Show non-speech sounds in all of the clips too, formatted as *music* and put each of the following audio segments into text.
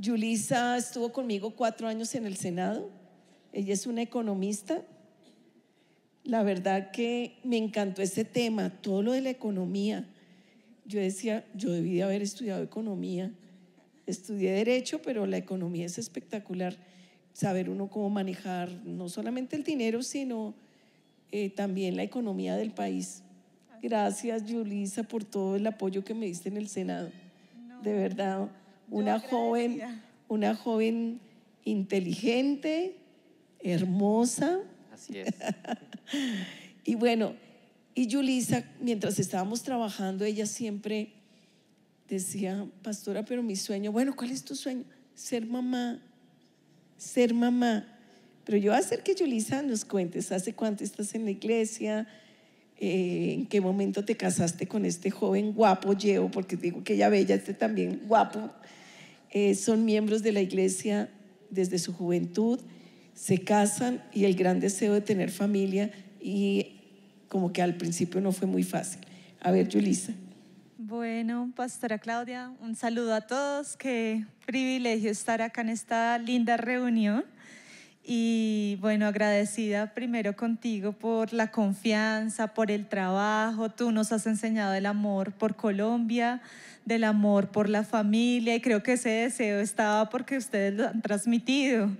Yulisa estuvo conmigo cuatro años en el Senado. Ella es una economista. La verdad que me encantó ese tema, todo lo de la economía. Yo decía, yo debí de haber estudiado economía. Estudié derecho, pero la economía es espectacular. Saber uno cómo manejar no solamente el dinero, sino eh, también la economía del país. Gracias, Yulisa, por todo el apoyo que me diste en el Senado. De verdad, una joven, una joven inteligente, hermosa. Así es. *laughs* y bueno, y Julisa, mientras estábamos trabajando, ella siempre decía, pastora, pero mi sueño, bueno, ¿cuál es tu sueño? Ser mamá, ser mamá. Pero yo a hacer que Yulisa nos cuentes, ¿hace cuánto estás en la iglesia? Eh, en qué momento te casaste con este joven guapo, llevo? porque digo que ella bella, este también guapo. Eh, son miembros de la iglesia desde su juventud, se casan y el gran deseo de tener familia y como que al principio no fue muy fácil. A ver, Julisa. Bueno, Pastora Claudia, un saludo a todos. Qué privilegio estar acá en esta linda reunión. Y bueno, agradecida primero contigo por la confianza, por el trabajo. Tú nos has enseñado el amor por Colombia, del amor por la familia y creo que ese deseo estaba porque ustedes lo han transmitido.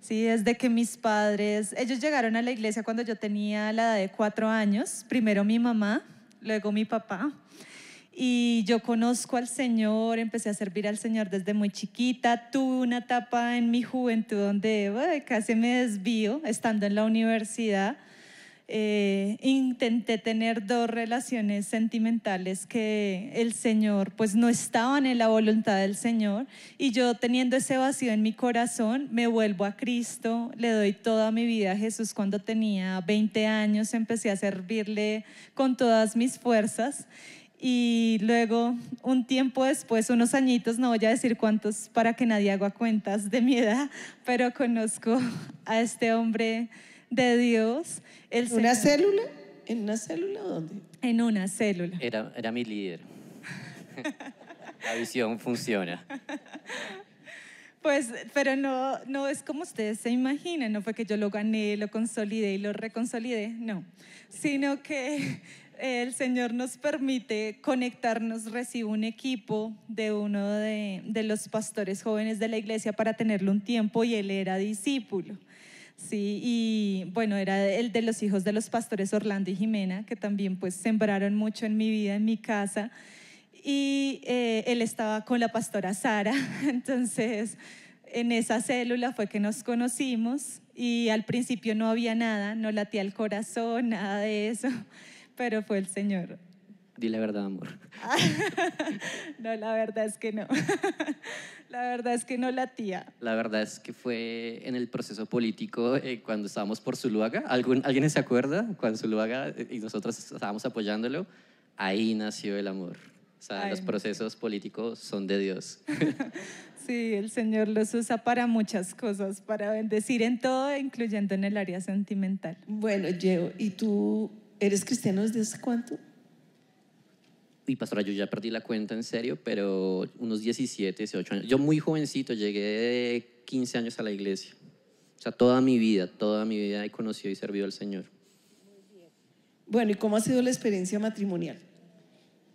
Sí, desde que mis padres, ellos llegaron a la iglesia cuando yo tenía la edad de cuatro años, primero mi mamá, luego mi papá y yo conozco al Señor, empecé a servir al Señor desde muy chiquita, tuve una etapa en mi juventud donde eh, casi me desvío estando en la universidad. Eh, intenté tener dos relaciones sentimentales que el Señor, pues no estaban en la voluntad del Señor. Y yo teniendo ese vacío en mi corazón, me vuelvo a Cristo, le doy toda mi vida a Jesús. Cuando tenía 20 años empecé a servirle con todas mis fuerzas y luego, un tiempo después, unos añitos, no voy a decir cuántos para que nadie haga cuentas de mi edad, pero conozco a este hombre de Dios. El ¿En ¿Una célula? ¿En una célula dónde? En una célula. Era, era mi líder. *laughs* La visión funciona. Pues, pero no, no es como ustedes se imaginan, no fue que yo lo gané, lo consolidé y lo reconsolidé, no, sino que el Señor nos permite conectarnos, recibo un equipo de uno de, los pastores jóvenes de la iglesia para tenerlo un tiempo y él era discípulo. Sí, y bueno, era el de los hijos de los pastores Orlando y Jimena, que también pues sembraron mucho en mi vida, en mi casa. Y eh, él estaba con la pastora Sara, *laughs* entonces en esa célula fue que nos conocimos y al principio no había nada, no latía el corazón, nada de eso pero fue el Señor. Dile la verdad, amor. *laughs* no, la verdad es que no. *laughs* la verdad es que no la tía. La verdad es que fue en el proceso político eh, cuando estábamos por Zuluaga. ¿Alguien se acuerda? Cuando Zuluaga eh, y nosotros estábamos apoyándolo, ahí nació el amor. O sea, los procesos políticos son de Dios. *laughs* sí, el Señor los usa para muchas cosas, para bendecir en todo, incluyendo en el área sentimental. Bueno, Yeo, ¿y tú ¿Eres cristiano desde hace cuánto? Y pastora, yo ya perdí la cuenta en serio, pero unos 17, 18 años. Yo muy jovencito, llegué 15 años a la iglesia. O sea, toda mi vida, toda mi vida he conocido y servido al Señor. Bueno, ¿y cómo ha sido la experiencia matrimonial?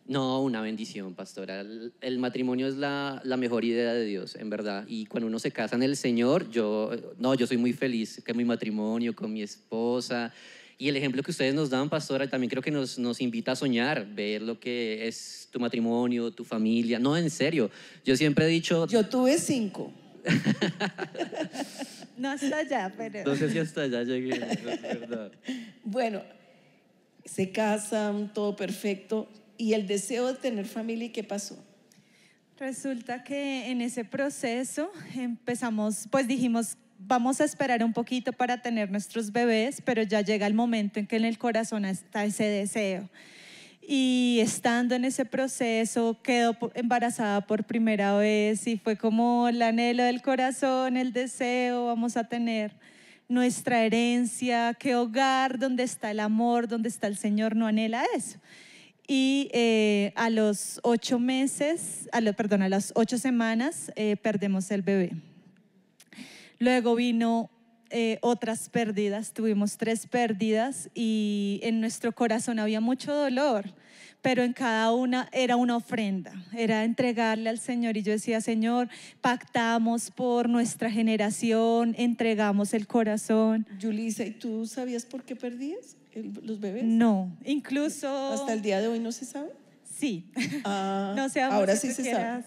No, una bendición, pastora. El, matrimonio es la, la, mejor idea de Dios, en verdad. Y cuando uno se casa en el Señor, yo, no, yo soy muy feliz con mi matrimonio, con mi esposa. Y el ejemplo que ustedes nos dan, pastora, también creo que nos, nos invita a soñar, ver lo que es tu matrimonio, tu familia. No, en serio, yo siempre he dicho... Yo tuve cinco. *laughs* no hasta allá, pero... No sé si hasta allá llegué, es verdad. Bueno, se casan, todo perfecto. ¿Y el deseo de tener familia y qué pasó? Resulta que en ese proceso empezamos, pues dijimos, vamos a esperar un poquito para tener nuestros bebés, pero ya llega el momento en que en el corazón está ese deseo. Y estando en ese proceso, quedó embarazada por primera vez y fue como el anhelo del corazón, el deseo, vamos a tener nuestra herencia, qué hogar, dónde está el amor, Dónde está el Señor, no anhela eso. Y eh, a los ocho meses, a lo, perdón, a las ocho semanas eh, perdemos el bebé. Luego vino eh, otras pérdidas, tuvimos tres pérdidas y en nuestro corazón había mucho dolor, pero en cada una era una ofrenda, era entregarle al Señor. Y yo decía, Señor, pactamos por nuestra generación, entregamos el corazón. Yulisa, ¿y tú sabías por qué perdías los bebés? No, incluso... ¿Hasta el día de hoy no se sabe? Sí. Ah, *laughs* ahora sí se sabe.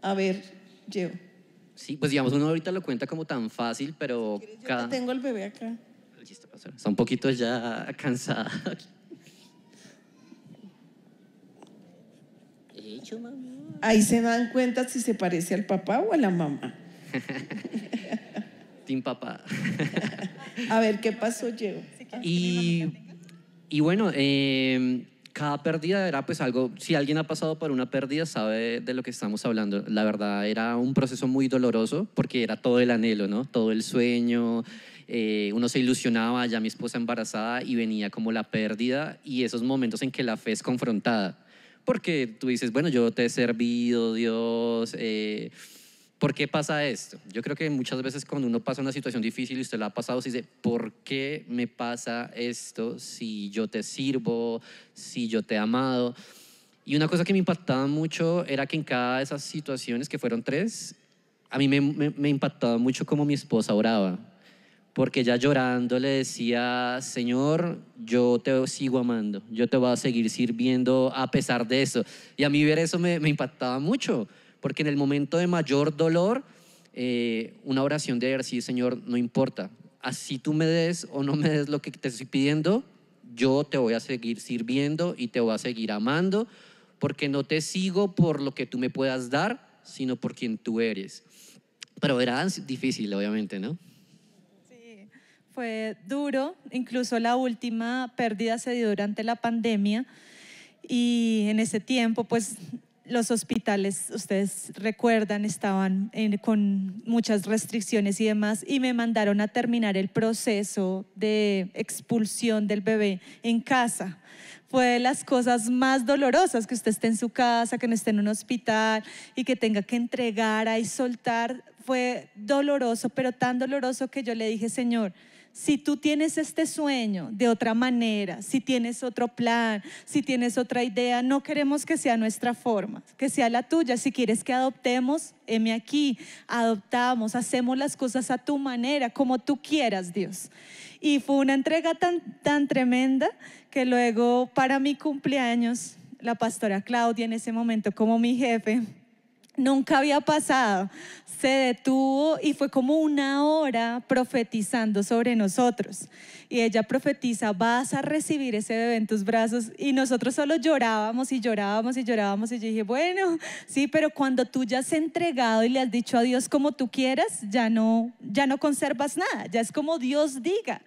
A ver, llevo. Sí, pues digamos, uno ahorita lo cuenta como tan fácil, pero... cada... tengo el bebé acá. Está un poquito ya *laughs* cansada. Ahí se dan cuenta si se parece al papá o a la mamá. *laughs* Tim papá. *laughs* a ver, ¿qué pasó, Diego? Y, y bueno, eh, cada pérdida era pues algo, si alguien ha pasado por una pérdida sabe de lo que estamos hablando. La verdad era un proceso muy doloroso porque era todo el anhelo, ¿no? Todo el sueño, eh, uno se ilusionaba, ya mi esposa embarazada y venía como la pérdida y esos momentos en que la fe es confrontada. Porque tú dices, bueno, yo te he servido, Dios. Eh, ¿Por qué pasa esto? Yo creo que muchas veces cuando uno pasa una situación difícil y usted la ha pasado, se dice, ¿por qué me pasa esto si yo te sirvo, si yo te he amado? Y una cosa que me impactaba mucho era que en cada de esas situaciones, que fueron tres, a mí me, impactaba mucho cómo mi esposa oraba, porque ya llorando le decía, Señor, yo te sigo amando, yo te voy a seguir sirviendo a pesar de eso. Y a mí ver eso me, me impactaba mucho porque en el momento de mayor dolor, eh, una oración de decir, Señor, no importa. Así tú me des o no me des lo que te estoy pidiendo, yo te voy a seguir sirviendo y te voy a seguir amando, porque no te sigo por lo que tú me puedas dar, sino por quien tú eres. Pero era difícil, obviamente, ¿no? Sí, fue duro. Incluso la última pérdida se dio durante la pandemia y en ese tiempo, pues los hospitales, ustedes recuerdan, estaban con muchas restricciones y demás, y me mandaron a terminar el proceso de expulsión del bebé en casa. Fue de las cosas más dolorosas que usted esté en su casa, que no esté en un hospital y que tenga que entregar y soltar. Fue doloroso, pero tan doloroso que yo le dije, Señor, si tú tienes este sueño de otra manera, si tienes otro plan, si tienes otra idea, no queremos que sea nuestra forma, que sea la tuya. Si quieres que adoptemos, heme aquí, adoptamos, hacemos las cosas a tu manera, como tú quieras, Dios. Y fue una entrega tan, tan tremenda que luego para mi cumpleaños, la pastora Claudia en ese momento como mi jefe, nunca había pasado. Se detuvo y fue como una hora profetizando sobre nosotros. Y ella profetiza, vas a recibir ese bebé en tus brazos. Y nosotros solo llorábamos y llorábamos y llorábamos. Y yo dije, bueno, sí, pero cuando tú ya has entregado y le has dicho a Dios como tú quieras, ya no, ya no conservas nada, ya es como Dios diga.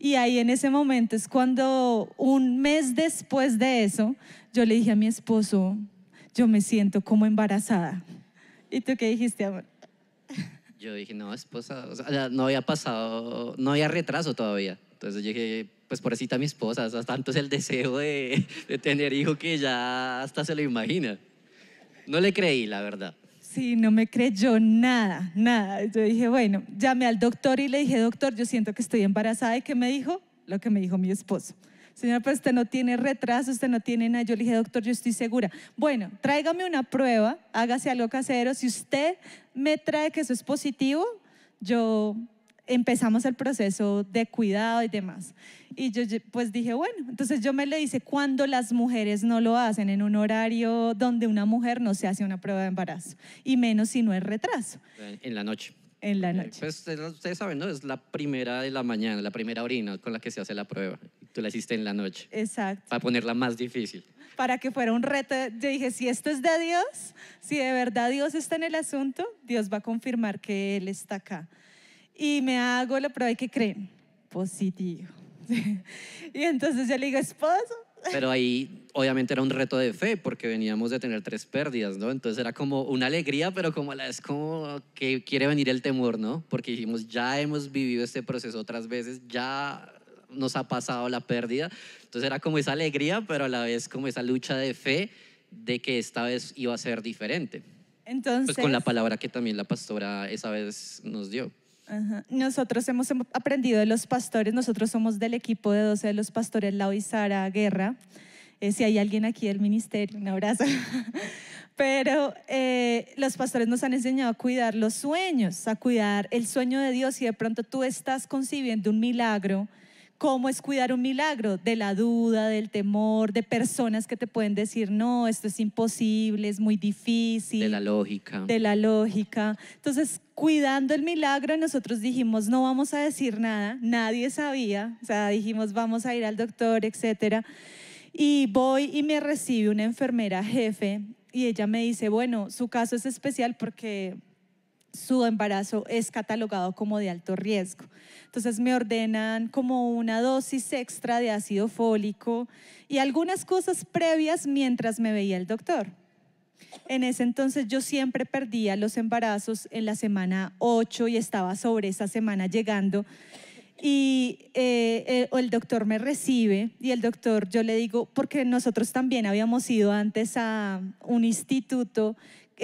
Y ahí en ese momento es cuando un mes después de eso, yo le dije a mi esposo, yo me siento como embarazada. ¿Y tú qué dijiste, amor? Yo dije, no, esposa, no había pasado, no había retraso todavía. Entonces dije, pues por está mi esposa, o sea, tanto es el deseo de, de tener hijo que ya hasta se lo imagina. No le creí, la verdad. Sí, no me creyó nada, nada. Yo dije, bueno, llamé al doctor y le dije, doctor, yo siento que estoy embarazada. ¿Y qué me dijo? Lo que me dijo mi esposo. Señora, pero usted no tiene retraso, usted no tiene nada. Yo le dije, doctor, yo estoy segura. Bueno, tráigame una prueba, hágase algo casero. Si usted me trae que eso es positivo, yo empezamos el proceso de cuidado y demás. Y yo pues dije, bueno, entonces yo me le dice, cuando las mujeres no lo hacen en un horario donde una mujer no se hace una prueba de embarazo, y menos si no es retraso. En la noche en la noche. Pues ustedes saben, ¿no? Es la primera de la mañana, la primera orina con la que se hace la prueba. Tú la hiciste en la noche. Exacto. Para ponerla más difícil. Para que fuera un reto. Yo dije, si esto es de Dios, si de verdad Dios está en el asunto, Dios va a confirmar que Él está acá. Y me hago la prueba y que creen, positivo. *laughs* y entonces yo le digo, esposo, pero ahí obviamente era un reto de fe porque veníamos de tener tres pérdidas, ¿no? Entonces era como una alegría, pero como a la vez como que quiere venir el temor, ¿no? Porque dijimos, ya hemos vivido este proceso otras veces, ya nos ha pasado la pérdida. Entonces era como esa alegría, pero a la vez como esa lucha de fe de que esta vez iba a ser diferente. Entonces, pues con la palabra que también la pastora esa vez nos dio. Nosotros hemos, aprendido de los pastores, nosotros somos del equipo de 12 de los pastores Lau y Sara Guerra. Eh, si hay alguien aquí del ministerio, un abrazo. *laughs* Pero eh, los pastores nos han enseñado a cuidar los sueños, a cuidar el sueño de Dios y de pronto tú estás concibiendo un milagro cómo es cuidar un milagro, de la duda, del temor, de personas que te pueden decir, no, esto es imposible, es muy difícil. De la lógica. De la lógica. Entonces, cuidando el milagro, nosotros dijimos, no vamos a decir nada, nadie sabía, o sea, dijimos, vamos a ir al doctor, etcétera. Y voy y me recibe una enfermera jefe y ella me dice, bueno, su caso es especial porque su embarazo es catalogado como de alto riesgo. Entonces me ordenan como una dosis extra de ácido fólico y algunas cosas previas mientras me veía el doctor. En ese entonces yo siempre perdía los embarazos en la semana 8 y estaba sobre esa semana llegando. Y eh, el doctor me recibe y el doctor, yo le digo, porque nosotros también habíamos ido antes a un instituto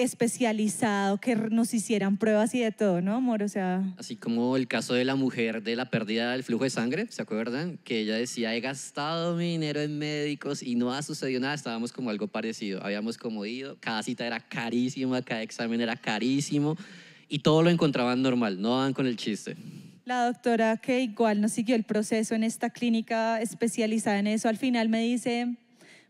especializado, que nos hicieran pruebas y de todo, ¿no, amor? O sea... Así como el caso de la mujer de la pérdida del flujo de sangre, ¿se acuerdan? Que ella decía, he gastado mi dinero en médicos y no ha sucedido nada, estábamos como algo parecido, habíamos como ido, cada cita era carísima, cada examen era carísimo y todo lo encontraban normal, no daban con el chiste. La doctora que igual nos siguió el proceso en esta clínica especializada en eso, al final me dice,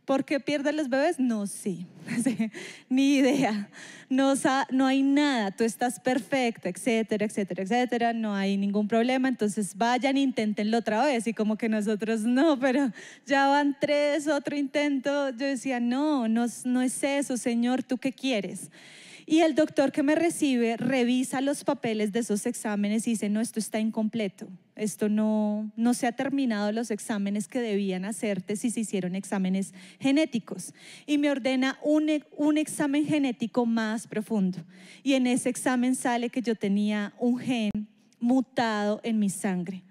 ¿Por qué pierden los bebés? No sé, *laughs* sí, ni idea. No, no hay nada, tú estás perfecta, etcétera, etcétera, etcétera, no hay ningún problema, entonces vayan, inténtenlo otra vez y como que nosotros no, pero ya van tres, otro intento. Yo decía, no, no, no es eso, Señor, ¿tú qué quieres? Y el doctor que me recibe revisa los papeles de esos exámenes y dice, no, esto está incompleto, esto no, no se ha terminado los exámenes que debían hacerte si se hicieron exámenes genéticos. Y me ordena un, e, un examen genético más profundo. Y en ese examen sale que yo tenía un gen mutado en mi sangre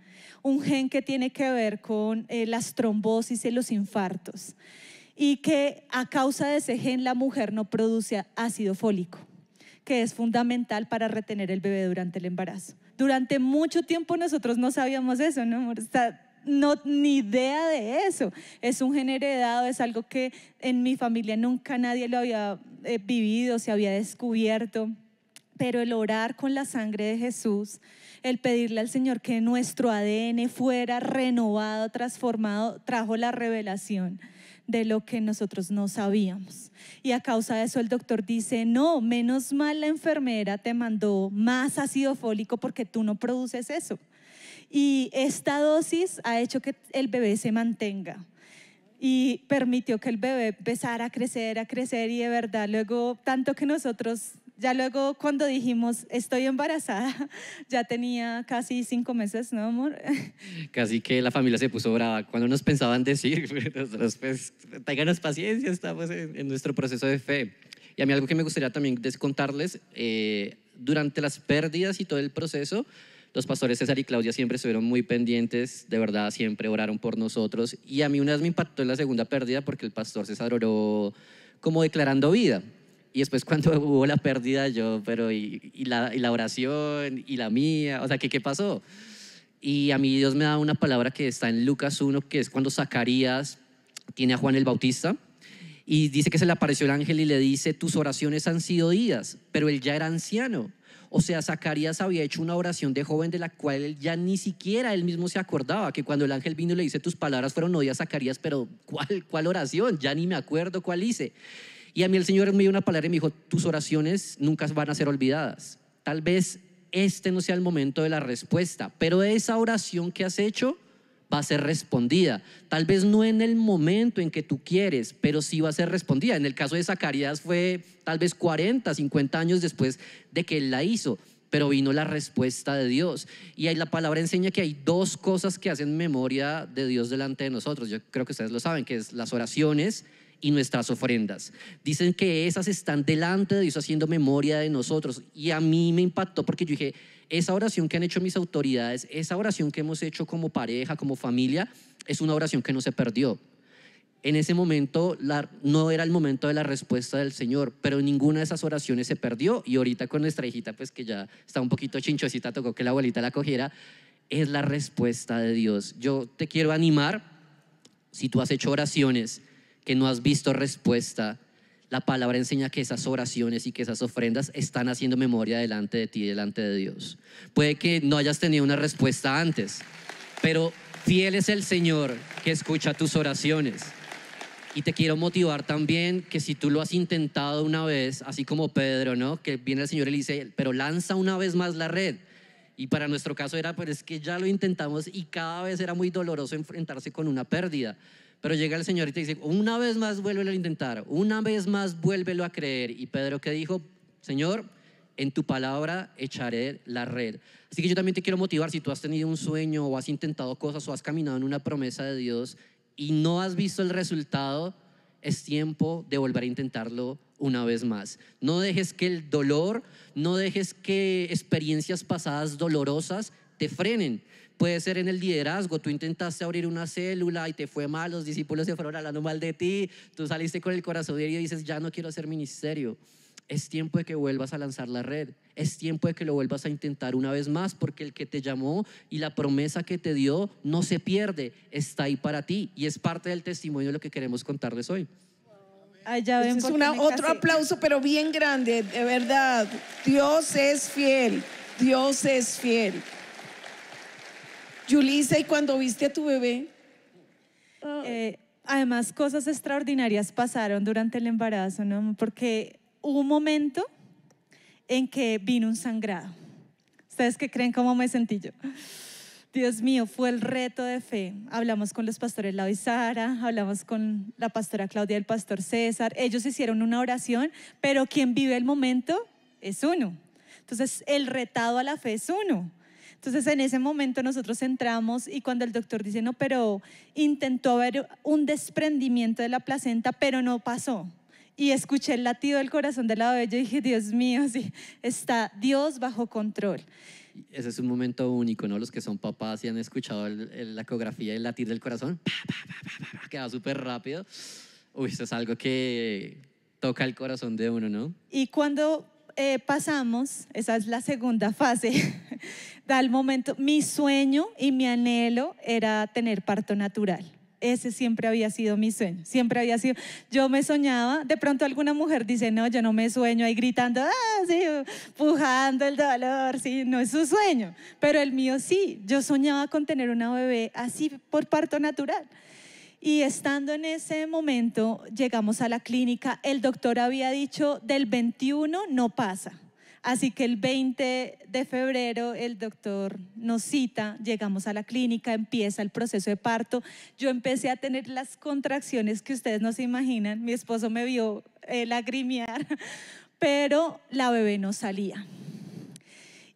un gen que tiene que ver con eh, las trombosis y los infartos. Y que a causa de ese gen la mujer no produce ácido fólico que es fundamental para retener el bebé durante el embarazo. Durante mucho tiempo nosotros no sabíamos eso, ¿no, Está, no, ni idea de eso. Es un gen heredado, es algo que en mi familia nunca nadie lo había eh, vivido, se había descubierto. Pero el orar con la sangre de Jesús, el pedirle al Señor que nuestro ADN fuera renovado, transformado, trajo la revelación de lo que nosotros no sabíamos. Y a causa de eso el doctor dice, no, menos mal la enfermera te mandó más ácido fólico porque tú no produces eso. Y esta dosis ha hecho que el bebé se mantenga y permitió que el bebé empezara a crecer, a crecer y de verdad luego tanto que nosotros ya luego cuando dijimos, estoy embarazada, *laughs* ya tenía casi cinco meses, ¿no, amor? *laughs* Casi que la familia se puso brava. Cuando nos pensaban decir, *laughs* nosotros pues, paciencia, estamos en, nuestro proceso de fe. Y a mí algo que me gustaría también descontarles eh, durante las pérdidas y todo el proceso, los pastores César y Claudia siempre estuvieron muy pendientes, de verdad, siempre oraron por nosotros. Y a mí una vez me impactó en la segunda pérdida porque el pastor César oró como declarando vida. Y después cuando *laughs* hubo la pérdida, yo, pero y, la, oración, y la mía, o sea, ¿qué, ¿qué pasó? Y a mí Dios me da una palabra que está en Lucas 1, que es cuando Zacarías tiene a Juan el Bautista. Y dice que se le apareció el ángel y le dice, tus oraciones han sido oídas, pero él ya era anciano. O sea, Zacarías había hecho una oración de joven de la cual ya ni siquiera él mismo se acordaba, que cuando el ángel vino y le dice, tus palabras fueron oídas, Zacarías, pero ¿cuál, cuál oración? Ya ni me acuerdo cuál hice. Y a mí el Señor me dio una palabra y me dijo, tus oraciones nunca van a ser olvidadas. Tal vez este no sea el momento de la respuesta, pero esa oración que has hecho va a ser respondida. Tal vez no en el momento en que tú quieres, pero sí va a ser respondida. En el caso de Zacarías fue tal vez 40, 50 años después de que él la hizo, pero vino la respuesta de Dios. Y ahí la palabra enseña que hay dos cosas que hacen memoria de Dios delante de nosotros. Yo creo que ustedes lo saben, que es las oraciones y nuestras ofrendas. Dicen que esas están delante de Dios haciendo memoria de nosotros. Y a mí me impactó porque yo dije, esa oración que han hecho mis autoridades, esa oración que hemos hecho como pareja, como familia, es una oración que no se perdió. En ese momento la, no era el momento de la respuesta del Señor, pero ninguna de esas oraciones se perdió y ahorita con nuestra hijita, pues que ya está un poquito chinchosita, tocó que la abuelita la cogiera, es la respuesta de Dios. Yo te quiero animar, si tú has hecho oraciones que no has visto respuesta, la palabra enseña que esas oraciones y que esas ofrendas están haciendo memoria delante de ti, delante de Dios. Puede que no hayas tenido una respuesta antes, pero fiel es el Señor que escucha tus oraciones. Y te quiero motivar también que si tú lo has intentado una vez, así como Pedro, ¿no? Que viene el Señor y le dice, pero lanza una vez más la red. Y para nuestro caso era, pero es que ya lo intentamos y cada vez era muy doloroso enfrentarse con una pérdida. Pero llega el Señor y te dice, una vez más vuélvelo a intentar, una vez más vuélvelo a creer. Y Pedro que dijo, Señor, en tu palabra echaré la red. Así que yo también te quiero motivar, si tú has tenido un sueño o has intentado cosas o has caminado en una promesa de Dios y no has visto el resultado, es tiempo de volver a intentarlo una vez más. No dejes que el dolor, no dejes que experiencias pasadas dolorosas te frenen, Puede ser en el liderazgo, tú intentaste abrir una célula y te fue mal, los discípulos se fueron hablando mal de ti, tú saliste con el corazón y dices, ya no quiero hacer ministerio. Es tiempo de que vuelvas a lanzar la red, es tiempo de que lo vuelvas a intentar una vez más, porque el que te llamó y la promesa que te dio no se pierde, está ahí para ti y es parte del testimonio de lo que queremos contarles hoy. allá es una, otro aplauso, pero bien grande, de verdad. Dios es fiel, Dios es fiel. Yulisa, ¿y cuando viste a tu bebé? Eh, además, cosas extraordinarias pasaron durante el embarazo, ¿no? Porque hubo un momento en que vino un sangrado. ¿Ustedes qué creen cómo me sentí yo? Dios mío, fue el reto de fe. Hablamos con los pastores Lau y Sara, hablamos con la pastora Claudia y el pastor César. Ellos hicieron una oración, pero quien vive el momento es uno. Entonces, el retado a la fe es uno. Entonces en ese momento nosotros entramos y cuando el doctor dice, no, pero intentó ver un desprendimiento de la placenta, pero no pasó. Y escuché el latido del corazón de la de y dije, Dios mío, sí, está Dios bajo control. Ese es un momento único, ¿no? Los que son papás y han escuchado la ecografía y el latido del corazón, queda que va súper rápido. Uy, eso es algo que toca el corazón de uno, ¿no? Y cuando eh, pasamos, esa es la segunda *laughs* fase, al momento, mi sueño y mi anhelo era tener parto natural. Ese siempre había sido mi sueño, siempre había sido. Yo me soñaba, de pronto alguna mujer dice, no, yo no me sueño ahí gritando, ah, sí, pujando el dolor, sí, no es su sueño, pero el mío sí, yo soñaba con tener una bebé así por parto natural. Y estando en ese momento, llegamos a la clínica, el doctor había dicho del 21 no pasa. Así que el 20 de febrero el doctor nos cita, llegamos a la clínica, empieza el proceso de parto. Yo empecé a tener las contracciones que ustedes no se imaginan. Mi esposo me vio eh, lagrimear, *laughs* pero la bebé no salía.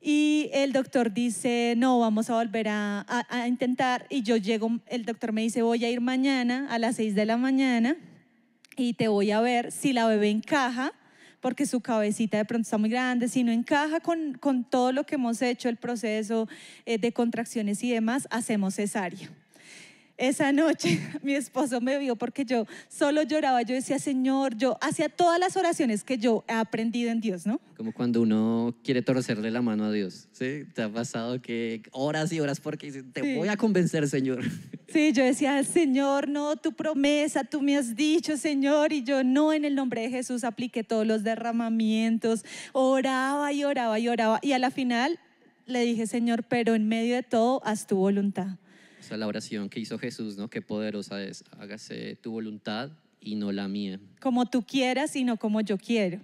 Y el doctor dice, no, vamos a volver a, intentar. Y yo llego, el doctor me dice, voy a ir mañana a las 6 de la mañana y te voy a ver si la bebé encaja, porque su cabecita de pronto está muy grande, si no encaja con, con todo lo que hemos hecho, el proceso eh, de contracciones y demás, hacemos cesárea. Esa noche *laughs* mi esposo me vio porque yo solo lloraba, yo decía, Señor, yo hacía todas las oraciones que yo he aprendido en Dios, ¿no? Como cuando uno quiere torcerle la mano a Dios, ¿sí? Te ha pasado que horas y horas porque te voy a convencer, Señor. Sí, yo decía, Señor, no, tu promesa, tú me has dicho, Señor, y yo no, en el nombre de Jesús apliqué todos los derramamientos, oraba y oraba y oraba, y a la final le dije, Señor, pero en medio de todo, haz tu voluntad. O sea, la oración que hizo Jesús, ¿no? Qué poderosa es. Hágase tu voluntad y no la mía. Como tú quieras y no como yo quiero.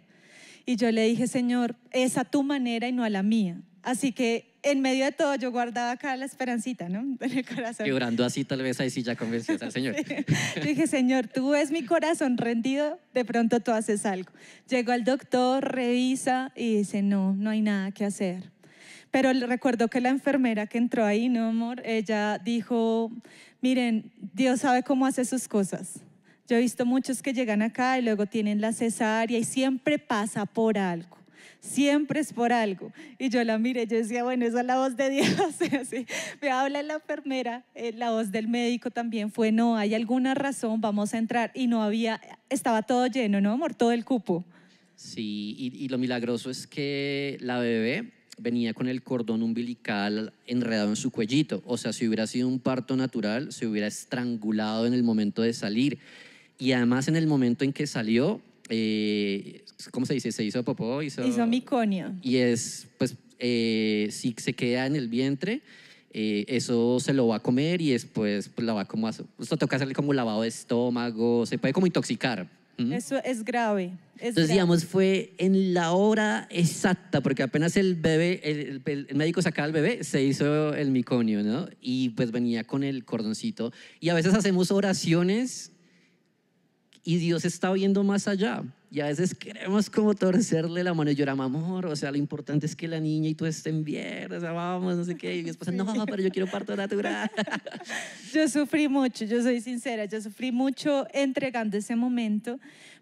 Y yo le dije, Señor, es a tu manera y no a la mía. Así que en medio de todo yo guardaba acá la esperancita, ¿no? *laughs* En el corazón. Y orando así tal vez ahí sí ya convencías al Señor. *laughs* Dije, Señor, tú ves mi corazón rendido, de pronto tú haces algo. Llegó al doctor, revisa y dice, no, no hay nada que hacer. Pero recuerdo que la enfermera que entró ahí, ¿no, amor? Ella dijo, miren, Dios sabe cómo hace sus cosas. Yo he visto muchos que llegan acá y luego tienen la cesárea y siempre pasa por algo siempre es por algo. Y yo la miré, yo decía, bueno, esa es la voz de Dios. *laughs* me habla la enfermera, eh, la voz del médico también fue, no, hay alguna razón, vamos a entrar. Y no había, estaba todo lleno, ¿no, amor? Todo el cupo. Sí, y lo milagroso es que la bebé venía con el cordón umbilical enredado en su cuellito. O sea, si hubiera sido un parto natural, se hubiera estrangulado en el momento de salir. Y además en el momento en que salió, eh, ¿cómo se dice? Se hizo popó, hizo... Hizo miconia. Y es, pues, eh, si se queda en el vientre, eh, eso se lo va a comer y después pues, la va como a... Esto toca hacerle como lavado de estómago, se puede como intoxicar, eso es grave. Entonces, digamos, fue en la hora exacta, porque apenas el bebé, el, médico sacaba al bebé, se hizo el miconio, ¿no? Y pues venía con el cordoncito. Y a veces hacemos oraciones y Dios está viendo más allá. Y a veces queremos como torcerle la mano. Y llorar, amor, o sea, lo importante es que la niña y tú estén bien, o sea, vamos, no sé qué. Y mi esposa, no, pero yo quiero parto natural. *laughs* Yo sufrí mucho, yo soy sincera, yo sufrí mucho entregando ese momento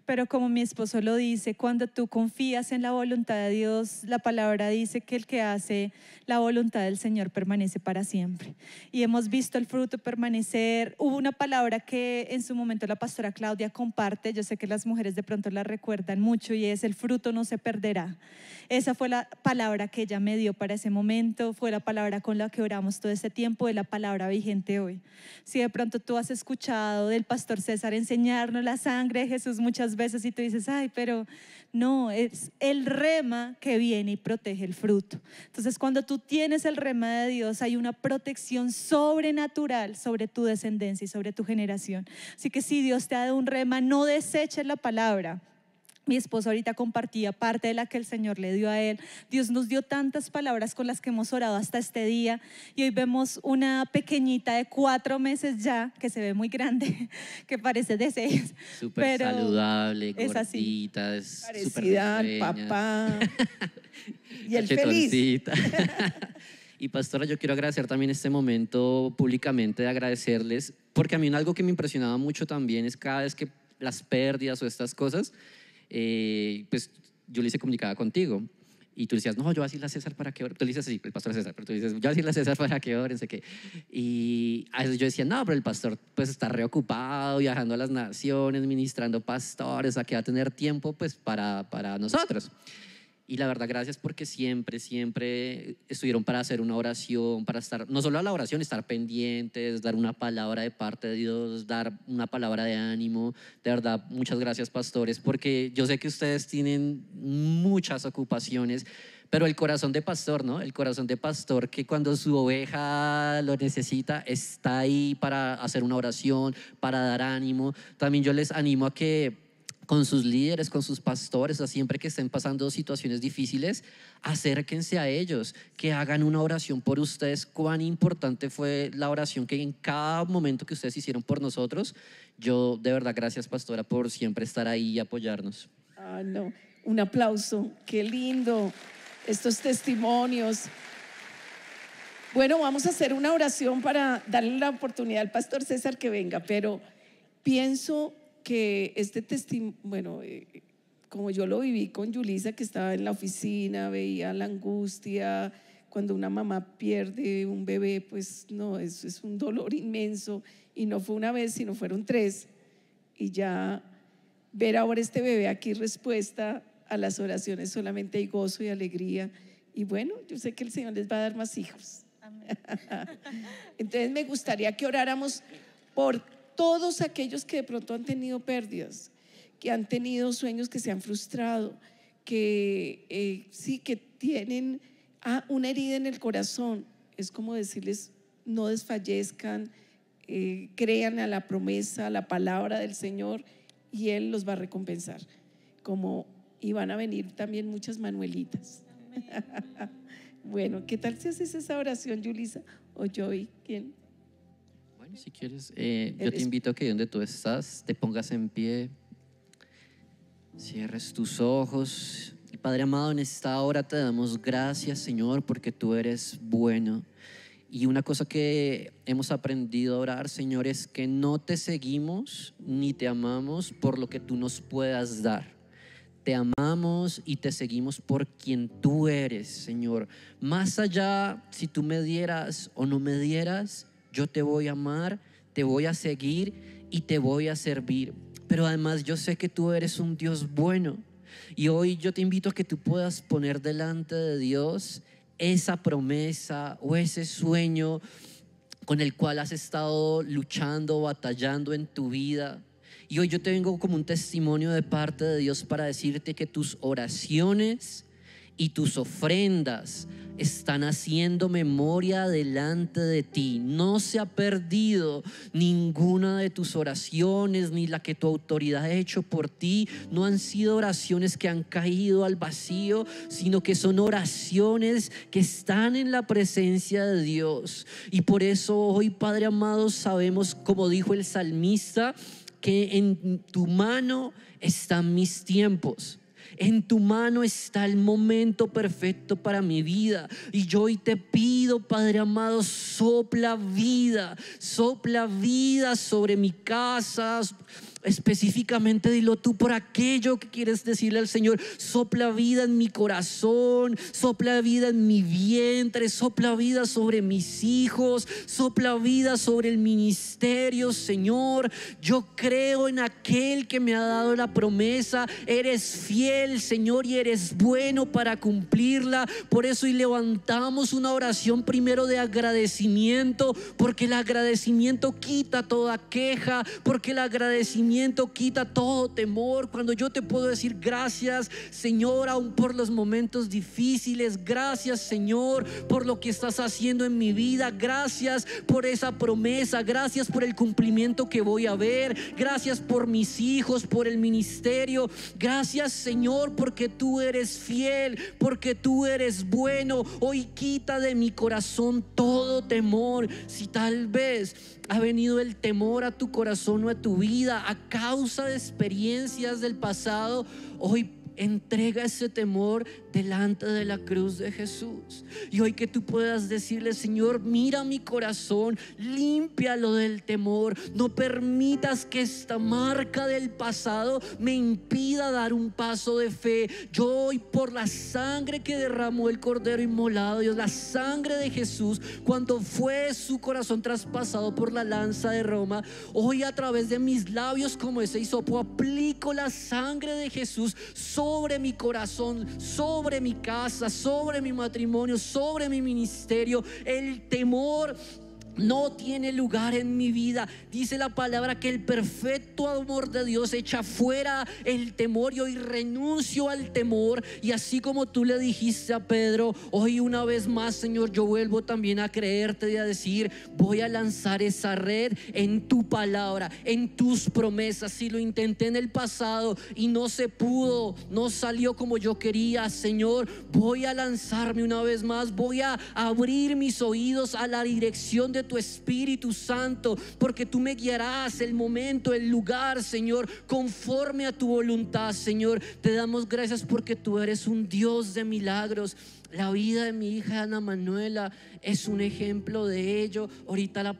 pero como mi esposo lo dice, cuando tú confías en la voluntad de Dios, la palabra dice que el que hace la voluntad del Señor permanece para siempre. Y hemos visto el fruto permanecer. Hubo una palabra que en su momento la pastora Claudia comparte, yo sé que las mujeres de pronto la recuerdan mucho, y es el fruto no se perderá. Esa fue la palabra que ella me dio para ese momento, fue la palabra con la que oramos todo ese tiempo, De la palabra vigente hoy. Si de pronto tú has escuchado del pastor César enseñarnos la sangre de Jesús muchas veces y tú dices, ay, pero no, es el rema que viene y protege el fruto. Entonces, cuando tú tienes el rema de Dios, hay una protección sobrenatural sobre tu descendencia y sobre tu generación. Así que si Dios te ha dado un rema, no deseches la palabra. Mi esposo ahorita compartía parte de la que el Señor le dio a él. Dios nos dio tantas palabras con las que hemos orado hasta este día. Y hoy vemos una pequeñita de cuatro meses ya, que se ve muy grande, *laughs* que parece de seis. Súper saludable, es gordita, es parecida papá. *laughs* y el feliz. *laughs* y pastora, yo quiero agradecer también este momento públicamente de agradecerles, porque a mí algo que me impresionaba mucho también es cada vez que las pérdidas o estas cosas, eh, pues yo le hice comunicada contigo. Y tú le decías, no, yo voy a decirle a César para que ore Tú le dices, sí, el pastor César, pero tú dices, yo voy a decirle a César para que ore sé qué. Y a veces yo decía, no, pero el pastor pues está reocupado, viajando a las naciones, ministrando pastores, a que va a tener tiempo pues para, para nosotros. Y la verdad, gracias porque siempre, siempre estuvieron para hacer una oración, para estar, no solo a la oración, estar pendientes, dar una palabra de parte de Dios, dar una palabra de ánimo. De verdad, muchas gracias, pastores, porque yo sé que ustedes tienen muchas ocupaciones, pero el corazón de pastor, ¿no? El corazón de pastor que cuando su oveja lo necesita, está ahí para hacer una oración, para dar ánimo. También yo les animo a que con sus líderes, con sus pastores, siempre que estén pasando situaciones difíciles, acérquense a ellos, que hagan una oración por ustedes. Cuán importante fue la oración que en cada momento que ustedes hicieron por nosotros. Yo de verdad gracias, pastora, por siempre estar ahí y apoyarnos. Ah, no, un aplauso. Qué lindo estos testimonios. Bueno, vamos a hacer una oración para darle la oportunidad al pastor César que venga, pero pienso que este testimonio, bueno, eh, como yo lo viví con Yulisa, que estaba en la oficina, veía la angustia, cuando una mamá pierde un bebé, pues no, eso es un dolor inmenso. Y no fue una vez, sino fueron tres. Y ya ver ahora este bebé aquí respuesta a las oraciones, solamente hay gozo y alegría. Y bueno, yo sé que el Señor les va a dar más hijos. *laughs* Entonces me gustaría que oráramos por todos aquellos que de pronto han tenido pérdidas, que han tenido sueños que se han frustrado, que eh, sí, que tienen ah, una herida en el corazón. Es como decirles, no desfallezcan, eh, crean a la promesa, a la palabra del Señor y Él los va a recompensar. Como, y van a venir también muchas manuelitas. *laughs* bueno, ¿qué tal si haces esa oración, Julisa? O Joey? ¿quién? si quieres, eh, yo te invito a que donde tú estás te pongas en pie, cierres tus ojos. Padre amado, en esta hora te damos gracias, Señor, porque tú eres bueno. Y una cosa que hemos aprendido a orar, Señor, es que no te seguimos ni te amamos por lo que tú nos puedas dar te amamos y te seguimos por quien tú eres, Señor. Más allá si tú me dieras o no me dieras, yo te voy a amar, te voy a seguir y te voy a servir. Pero además yo sé que tú eres un Dios bueno. Y hoy yo te invito a que tú puedas poner delante de Dios esa promesa o ese sueño con el cual has estado luchando, batallando en tu vida. Y hoy yo te vengo como un testimonio de parte de Dios para decirte que tus oraciones y tus ofrendas están haciendo memoria delante de ti. No se ha perdido ninguna de tus oraciones, ni la que tu autoridad ha hecho por ti. No han sido oraciones que han caído al vacío, sino que son oraciones que están en la presencia de Dios. Y por eso hoy, Padre amado, sabemos, como dijo el salmista, que en tu mano están mis tiempos en tu mano está el momento perfecto para mi vida. Y yo hoy te pido, Padre amado, sopla vida, sopla vida sobre mi casa específicamente dilo tú por aquello que quieres decirle al Señor. Sopla vida en mi corazón, sopla vida en mi vientre, sopla vida sobre mis hijos, sopla vida sobre el ministerio, Señor. Yo creo en aquel que me ha dado la promesa. Eres fiel, Señor, y eres bueno para cumplirla. Por eso y levantamos una oración primero de agradecimiento, porque el agradecimiento quita toda queja, porque el agradecimiento quita todo temor. Cuando yo te puedo decir gracias, Señor, aún por los momentos difíciles. Gracias, Señor, por lo que estás haciendo en mi vida. Gracias por esa promesa. Gracias por el cumplimiento que voy a ver. Gracias por mis hijos, por el ministerio. Gracias, Señor, porque tú eres fiel, porque tú eres bueno. Hoy quita de mi corazón todo temor. Si tal vez ha venido el temor a tu corazón o a tu vida, a causa de experiencias del pasado, hoy Entrega ese temor delante de la cruz de Jesús. Y hoy que tú puedas decirle, Señor, mira mi corazón, límpialo del temor. No permitas que esta marca del pasado me impida dar un paso de fe. Yo hoy por la sangre que derramó el Cordero inmolado, Dios, la sangre de Jesús, cuando fue su corazón traspasado por la lanza de Roma, hoy a través de mis labios como ese hisopo aplico la sangre de Jesús sobre sobre mi corazón, sobre mi casa, sobre mi matrimonio, sobre mi ministerio. El temor no tiene lugar en mi vida. Dice la palabra que el perfecto amor de Dios echa fuera el temor y hoy renuncio al temor. Y así como tú le dijiste a Pedro, hoy una vez más, Señor, yo vuelvo también a creerte y a decir, voy a lanzar esa red en tu palabra, en tus promesas. Si lo intenté en el pasado y no se pudo, no salió como yo quería, Señor, voy a lanzarme una vez más, voy a abrir mis oídos a la dirección de tu Espíritu Santo, porque tú me guiarás el momento, el lugar, Señor, conforme a tu voluntad, Señor. Te damos gracias porque tú eres un Dios de milagros. La vida de mi hija Ana Manuela es un ejemplo de ello. Ahorita la,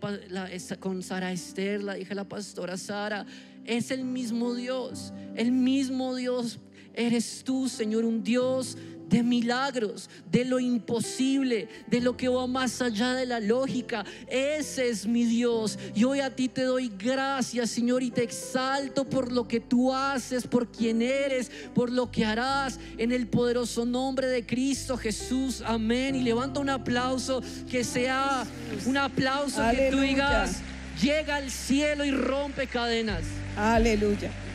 con Sara Esther, la hija de la pastora Sara, es el mismo Dios, el mismo Dios eres tú, Señor, un Dios de milagros, de lo imposible, de lo que va más allá de la lógica. Ese es mi Dios. Y hoy a ti te doy gracias, Señor, y te exalto por lo que tú haces, por quien eres, por lo que harás en el poderoso nombre de Cristo Jesús. Amén. Y levanta un aplauso que sea un aplauso que tú digas, llega al cielo y rompe cadenas. Aleluya.